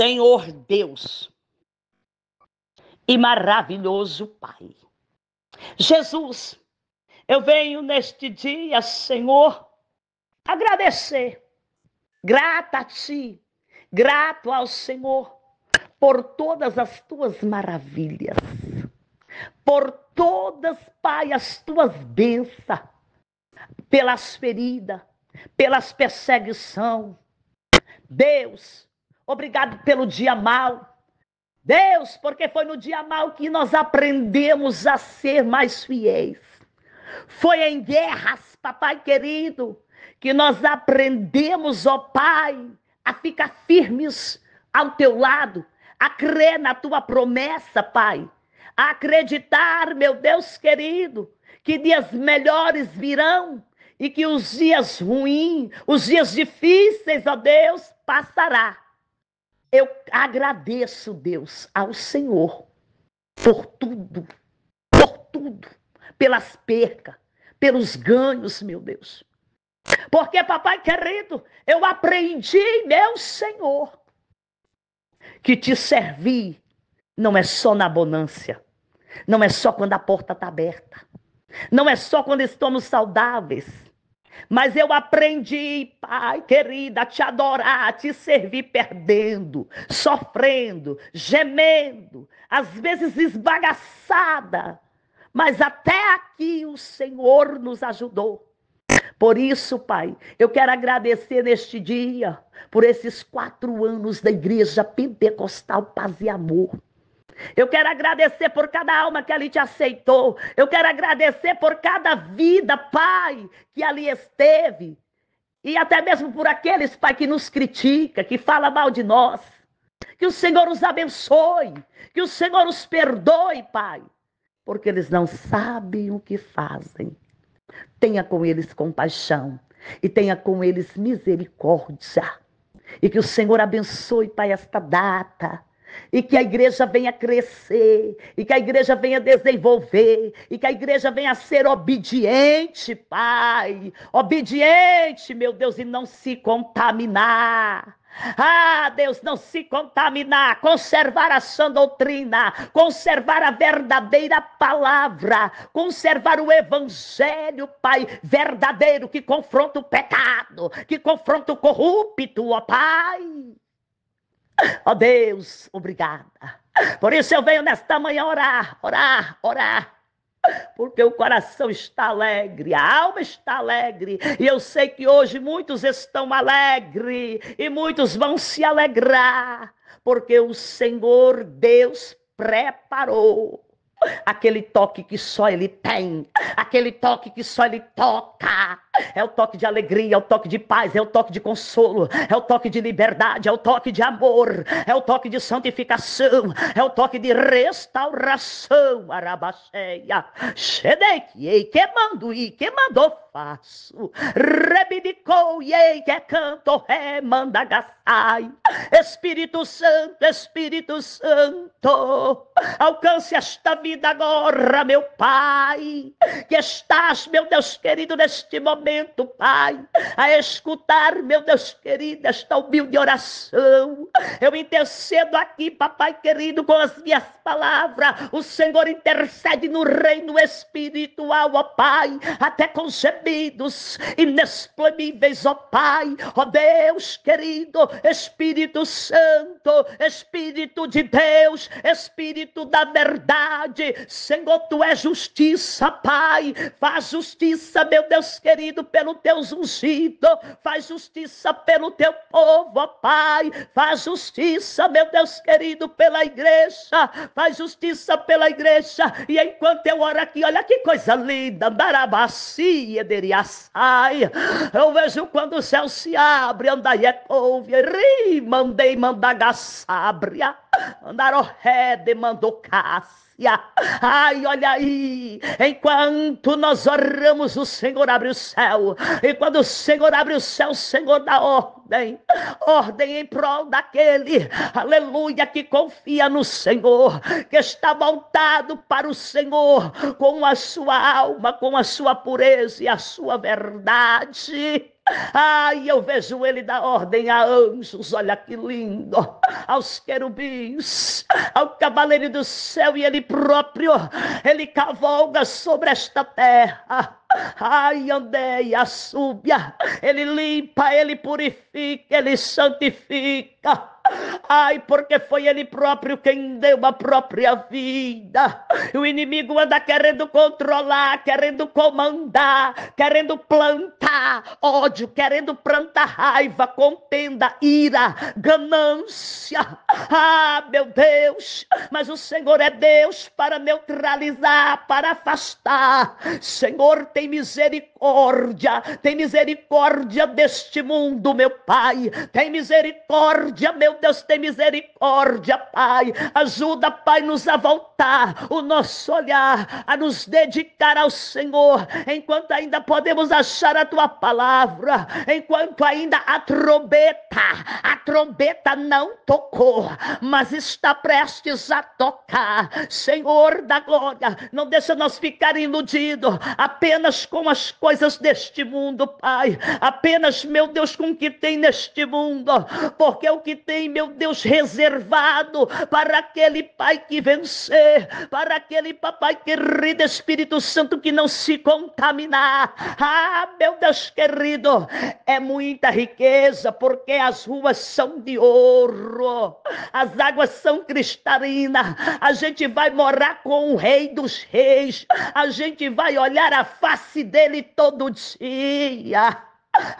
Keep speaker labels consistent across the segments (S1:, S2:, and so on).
S1: Senhor Deus e maravilhoso Pai. Jesus, eu venho neste dia, Senhor, agradecer, grata a Ti, grato ao Senhor por todas as Tuas maravilhas, por todas, Pai, as Tuas bênçãos, pelas feridas, pelas perseguições. Deus, Obrigado pelo dia mal. Deus, porque foi no dia mal que nós aprendemos a ser mais fiéis. Foi em guerras, papai querido, que nós aprendemos, ó Pai, a ficar firmes ao teu lado, a crer na tua promessa, Pai. A acreditar, meu Deus querido, que dias melhores virão e que os dias ruins, os dias difíceis, ó Deus, passará eu agradeço, Deus, ao Senhor por tudo, por tudo, pelas percas, pelos ganhos, meu Deus. Porque, papai querido, eu aprendi, meu Senhor, que te servir não é só na bonância, não é só quando a porta está aberta, não é só quando estamos saudáveis, mas eu aprendi, Pai querida, a te adorar, a te servir perdendo, sofrendo, gemendo, às vezes esbagaçada. Mas até aqui o Senhor nos ajudou. Por isso, Pai, eu quero agradecer neste dia por esses quatro anos da Igreja Pentecostal Paz e Amor. Eu quero agradecer por cada alma que ali te aceitou. Eu quero agradecer por cada vida, Pai, que ali esteve. E até mesmo por aqueles, Pai, que nos critica, que fala mal de nós. Que o Senhor os abençoe. Que o Senhor os perdoe, Pai. Porque eles não sabem o que fazem. Tenha com eles compaixão. E tenha com eles misericórdia. E que o Senhor abençoe, Pai, esta data e que a igreja venha crescer, e que a igreja venha desenvolver, e que a igreja venha ser obediente, Pai. Obediente, meu Deus, e não se contaminar. Ah, Deus, não se contaminar, conservar a sã doutrina, conservar a verdadeira palavra, conservar o evangelho, Pai, verdadeiro, que confronta o pecado, que confronta o corrupto, ó Pai. Ó oh Deus, obrigada. Por isso eu venho nesta manhã orar, orar, orar. Porque o coração está alegre, a alma está alegre, e eu sei que hoje muitos estão alegres e muitos vão se alegrar, porque o Senhor Deus preparou aquele toque que só ele tem, aquele toque que só ele toca. É o toque de alegria, é o toque de paz, é o toque de consolo, é o toque de liberdade, é o toque de amor, é o toque de santificação, é o toque de restauração. Arabacheia, xedequei, que mando e que mandou faço. Rebidicou, e que canto, remanda gaçai. Espírito Santo, Espírito Santo, alcance esta vida agora, meu Pai, que estás, meu Deus querido, neste momento, Pai, a escutar, meu Deus querido, esta humilde oração. Eu intercedo aqui, papai querido, com as minhas palavras. O Senhor intercede no reino espiritual, ó Pai, até concebidos, inexplamíveis, ó Pai, ó Deus querido, Espírito Espírito Santo, Espírito de Deus, Espírito da verdade. Senhor, tu és justiça, Pai. Faz justiça, meu Deus querido, pelo teu ungido. Faz justiça pelo teu povo, Pai. Faz justiça, meu Deus querido, pela igreja. Faz justiça pela igreja. E enquanto eu oro aqui, olha que coisa linda. Darabacia, sai. Eu vejo quando o céu se abre, andai é couve, rima, andei mandaga sábria, andaroré demandou mandocácia. Ai, olha aí, enquanto nós oramos, o Senhor abre o céu, e quando o Senhor abre o céu, o Senhor dá ordem, ordem em prol daquele, aleluia, que confia no Senhor, que está voltado para o Senhor, com a sua alma, com a sua pureza e a sua verdade. Ai, eu vejo ele dar ordem a anjos, olha que lindo, aos querubins, ao cavaleiro do céu e ele próprio, ele cavalga sobre esta terra. Ai, andeia, súbia, ele limpa, ele purifica, ele santifica. Ai, porque foi Ele próprio quem deu a própria vida. O inimigo anda querendo controlar, querendo comandar, querendo plantar ódio, querendo plantar raiva, contenda, ira, ganância. Ah, meu Deus, mas o Senhor é Deus para neutralizar, para afastar. Senhor, tem misericórdia, tem misericórdia deste mundo, meu Pai. Tem misericórdia, meu Deus, tem misericórdia, Pai. Ajuda, Pai, nos a voltar o nosso olhar, a nos dedicar ao Senhor, enquanto ainda podemos achar a tua palavra, enquanto ainda a trombeta, a trombeta não tocou, mas está prestes a tocar. Senhor da glória, não deixa nós ficar iludidos apenas com as coisas deste mundo, Pai. Apenas, meu Deus, com o que tem neste mundo, porque o que tem meu Deus, reservado para aquele pai que vencer, para aquele papai querido, Espírito Santo, que não se contaminar. Ah, meu Deus querido, é muita riqueza, porque as ruas são de ouro, as águas são cristalinas, a gente vai morar com o rei dos reis, a gente vai olhar a face dele todo dia.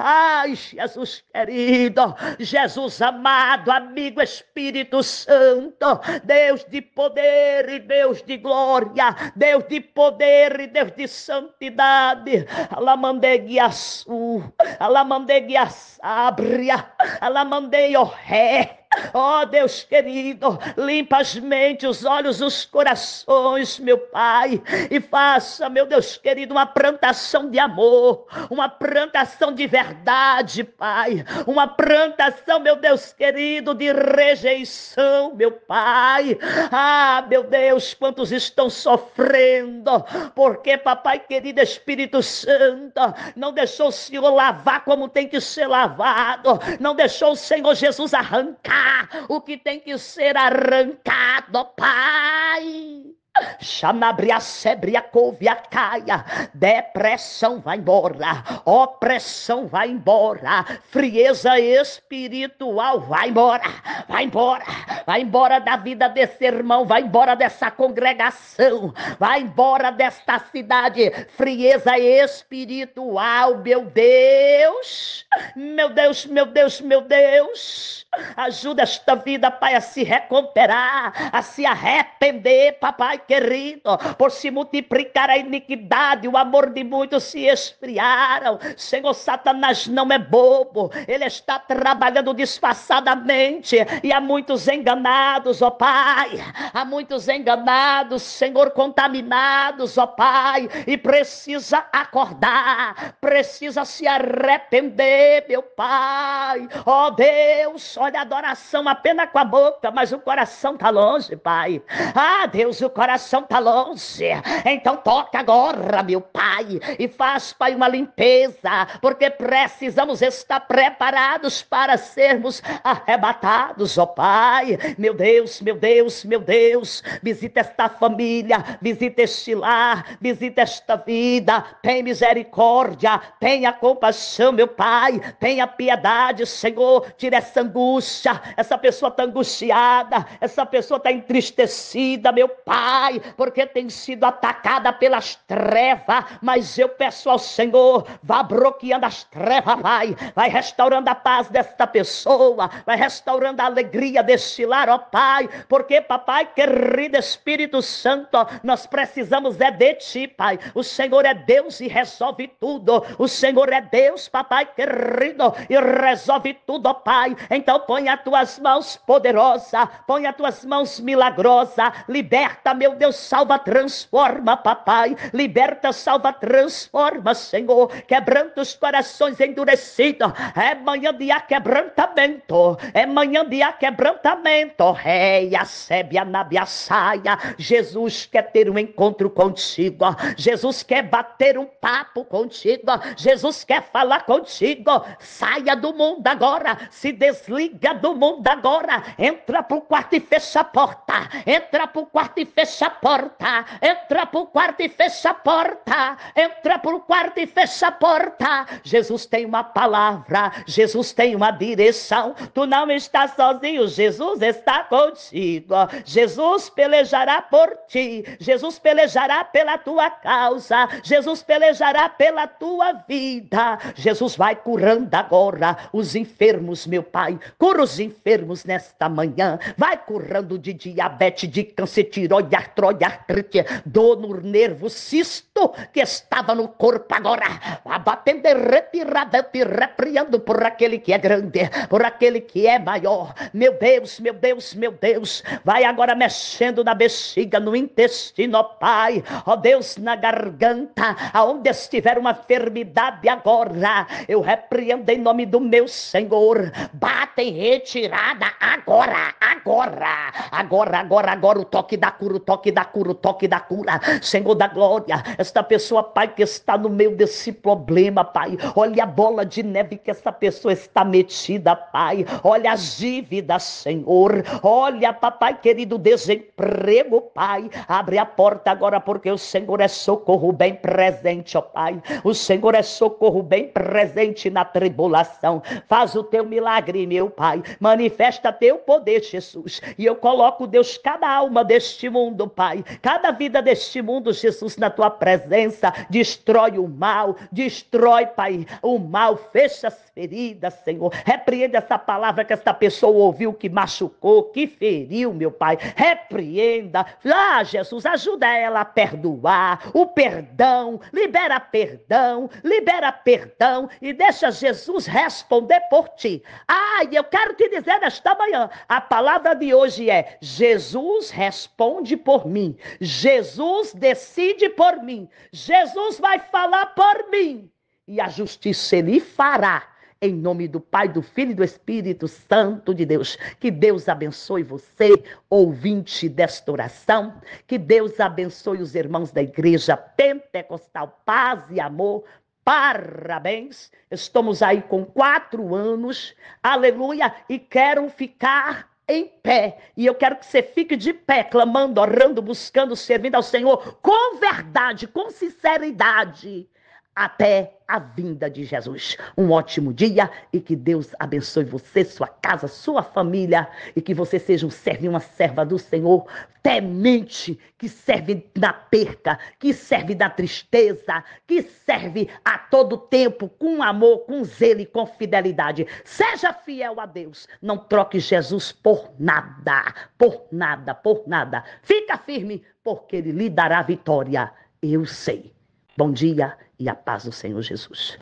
S1: Ai, Jesus querido, Jesus amado, amigo Espírito Santo, Deus de poder e Deus de glória, Deus de poder e Deus de santidade, alamandei su, alamandeguia sábria, alamandeio ré, Ó oh, Deus querido, limpa as mentes, os olhos, os corações, meu Pai, e faça, meu Deus querido, uma plantação de amor, uma plantação de verdade, Pai, uma plantação, meu Deus querido, de rejeição, meu Pai. Ah, meu Deus, quantos estão sofrendo, porque, papai querido Espírito Santo, não deixou o Senhor lavar como tem que ser lavado, não deixou o Senhor Jesus arrancar o que tem que ser arrancado, Pai. Xanabria, sebria, a caia. Depressão vai embora, opressão vai embora, frieza espiritual vai embora, vai embora, vai embora da vida desse irmão, vai embora dessa congregação, vai embora desta cidade. Frieza espiritual, meu Deus, meu Deus, meu Deus, meu Deus. Ajuda esta vida, Pai, a se recuperar, a se arrepender, papai querido, por se multiplicar a iniquidade, o amor de muitos se esfriaram. Senhor, Satanás não é bobo, ele está trabalhando disfarçadamente e há muitos enganados, ó Pai, há muitos enganados, Senhor, contaminados, ó Pai, e precisa acordar, precisa se arrepender, meu Pai, ó Deus, olha a adoração apenas com a boca, mas o coração está longe, Pai. Ah, Deus, o coração coração tá longe. Então toca agora, meu Pai, e faz, Pai, uma limpeza, porque precisamos estar preparados para sermos arrebatados, ó Pai. Meu Deus, meu Deus, meu Deus, visita esta família, visita este lar, visita esta vida. Tem misericórdia, tenha compaixão, meu Pai, tenha piedade, Senhor. Tira essa angústia, essa pessoa está angustiada, essa pessoa está entristecida, meu Pai. Pai, porque tem sido atacada pelas trevas, mas eu peço ao Senhor, vá bloqueando as trevas, Pai, vai restaurando a paz desta pessoa, vai restaurando a alegria deste lar, ó Pai, porque, papai querido Espírito Santo, nós precisamos é de Ti, Pai, o Senhor é Deus e resolve tudo, o Senhor é Deus, papai querido, e resolve tudo, ó Pai, então põe as Tuas mãos poderosas, põe as Tuas mãos milagrosas, liberta meu meu Deus, salva, transforma, papai. Liberta, salva, transforma, Senhor. Quebranta os corações endurecidos. É manhã de aquebrantamento. É manhã de aquebrantamento. Reia, acebe nabia saia. Jesus quer ter um encontro contigo. Jesus quer bater um papo contigo. Jesus quer falar contigo. Saia do mundo agora. Se desliga do mundo agora. Entra pro quarto e fecha a porta. Entra pro quarto e fecha fecha a porta, entra pro quarto e fecha a porta, entra pro quarto e fecha a porta. Jesus tem uma palavra, Jesus tem uma direção. Tu não estás sozinho, Jesus está contigo. Jesus pelejará por ti, Jesus pelejará pela tua causa, Jesus pelejará pela tua vida. Jesus vai curando agora os enfermos, meu Pai. Cura os enfermos nesta manhã. Vai curando de diabetes, de câncer, tiroide, artrose, artrite, dor no nervo, cisto que estava no corpo agora, abatendo e retirando, repreendo por aquele que é grande, por aquele que é maior. Meu Deus, meu Deus, meu Deus, vai agora mexendo na bexiga, no intestino, ó Pai, ó Deus, na garganta, aonde estiver uma enfermidade agora, eu repreendo em nome do meu Senhor, bate em retirada agora, agora, agora, agora, agora o toque da cura, o toque toque da cura, o toque da cura, Senhor da glória. Esta pessoa, Pai, que está no meio desse problema, Pai. Olha a bola de neve que essa pessoa está metida, Pai. Olha as dívidas, Senhor. Olha, papai querido, desemprego, Pai. Abre a porta agora, porque o Senhor é socorro bem presente, ó Pai. O Senhor é socorro bem presente na tribulação. Faz o teu milagre, meu Pai. Manifesta teu poder, Jesus. E eu coloco, Deus, cada alma deste mundo, Pai. Cada vida deste mundo, Jesus, na tua presença, destrói o mal, destrói, Pai, o mal, fecha as feridas, Senhor. Repreende essa palavra que esta pessoa ouviu, que machucou, que feriu, meu Pai. Repreenda. Ah, Jesus, ajuda ela a perdoar. O perdão, libera perdão, libera perdão e deixa Jesus responder por ti. Ai, ah, eu quero te dizer nesta manhã, a palavra de hoje é: Jesus responde por por mim. Jesus decide por mim. Jesus vai falar por mim. E a justiça ele fará. Em nome do Pai, do Filho e do Espírito Santo de Deus. Que Deus abençoe você, ouvinte desta oração. Que Deus abençoe os irmãos da Igreja Pentecostal. Paz e amor. Parabéns. Estamos aí com quatro anos. Aleluia. E quero ficar em pé. E eu quero que você fique de pé, clamando, orando, buscando, servindo ao Senhor com verdade, com sinceridade até a vinda de Jesus. Um ótimo dia e que Deus abençoe você, sua casa, sua família e que você seja um servo e uma serva do Senhor, temente, que serve na perca, que serve da tristeza, que serve a todo tempo com amor, com zelo e com fidelidade. Seja fiel a Deus, não troque Jesus por nada, por nada, por nada. Fica firme, porque ele lhe dará vitória. Eu sei. Bom dia e a paz do Senhor Jesus.